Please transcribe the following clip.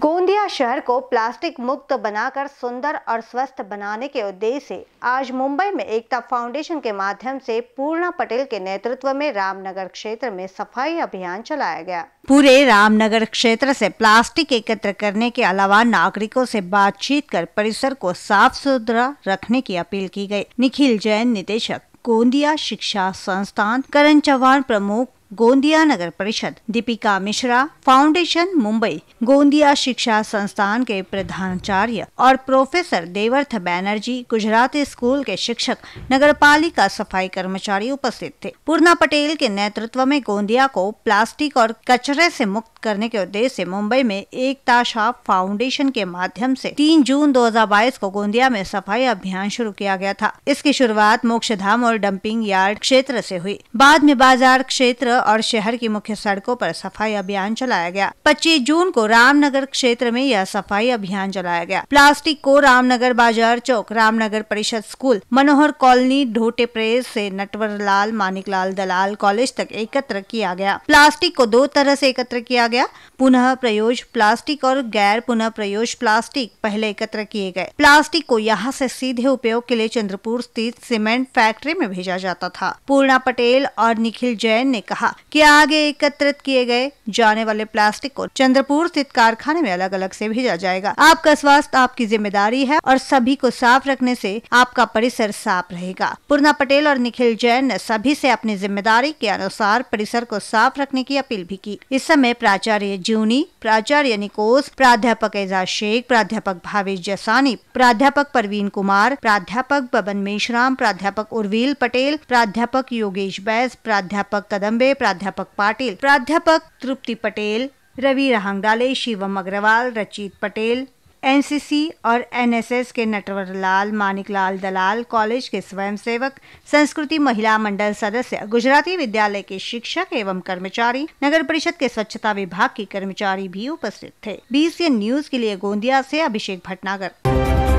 गोंदिया शहर को प्लास्टिक मुक्त बनाकर सुंदर और स्वस्थ बनाने के उद्देश्य से आज मुंबई में एकता फाउंडेशन के माध्यम से पूर्णा पटेल के नेतृत्व में रामनगर क्षेत्र में सफाई अभियान चलाया गया पूरे रामनगर क्षेत्र से प्लास्टिक एकत्र करने के अलावा नागरिकों से बातचीत कर परिसर को साफ सुथरा रखने की अपील की गयी निखिल जैन निदेशक गोंदिया शिक्षा संस्थान करण चौहान प्रमुख गोंदिया नगर परिषद दीपिका मिश्रा फाउंडेशन मुंबई गोंदिया शिक्षा संस्थान के प्रधानाचार्य और प्रोफेसर देवर्थ बैनर्जी गुजरात स्कूल के शिक्षक नगर पालिका सफाई कर्मचारी उपस्थित थे पूर्णा पटेल के नेतृत्व में गोंदिया को प्लास्टिक और कचरे से मुक्त करने के उद्देश्य से मुंबई में एकता शाप फाउंडेशन के माध्यम से 3 जून 2022 को गोंदिया में सफाई अभियान शुरू किया गया था इसकी शुरुआत मोक्षधाम और डंपिंग यार्ड क्षेत्र से हुई बाद में बाजार क्षेत्र और शहर की मुख्य सड़कों पर सफाई अभियान चलाया गया 25 जून को रामनगर क्षेत्र में यह सफाई अभियान चलाया गया प्लास्टिक को रामनगर बाजार चौक Ramnagar Parishad school Manohar colony Dhote press से नटवर लाल मानिक लाल दलाल कॉलेज तक एकत्र किया गया प्लास्टिक को दो तरह से एकत्र किया गया पुनः प्रयोज प्लास्टिक और गैर पुनः प्रयोज प्लास्टिक पहले एकत्र किए गए प्लास्टिक को यहाँ से सीधे उपयोग के लिए चंद्रपुर स्थित सीमेंट फैक्ट्री में भेजा जाता था पूर्णा पटेल और निखिल जैन ने कहा कि आगे एकत्रित किए गए जाने वाले प्लास्टिक को चंद्रपुर स्थित कारखाने में अलग अलग से भेजा जाएगा आपका स्वास्थ्य आपकी जिम्मेदारी है और सभी को साफ रखने से आपका परिसर साफ रहेगा पूर्णा पटेल और निखिल जैन ने सभी से अपनी जिम्मेदारी के अनुसार परिसर को साफ रखने की अपील भी की इस समय प्राचीन प्राचार्य जीवनी प्राचार्य निकोस प्राध्यापक एजाज शेख प्राध्यापक भावेश जसानी प्राध्यापक परवीन कुमार प्राध्यापक बबन मेशराम प्राध्यापक उर्वील पटेल प्राध्यापक योगेश बैस प्राध्यापक कदम्बे प्राध्यापक पाटिल प्राध्यापक तृप्ति पटेल रवि रहांगडाले शिवम अग्रवाल रचित पटेल एनसीसी और एनएसएस के नटवरलाल मानिकलाल दलाल कॉलेज के स्वयंसेवक संस्कृति महिला मंडल सदस्य गुजराती विद्यालय के शिक्षक एवं कर्मचारी नगर परिषद के स्वच्छता विभाग के कर्मचारी भी उपस्थित थे बीसीएन न्यूज के लिए गोंदिया से अभिषेक भटनागर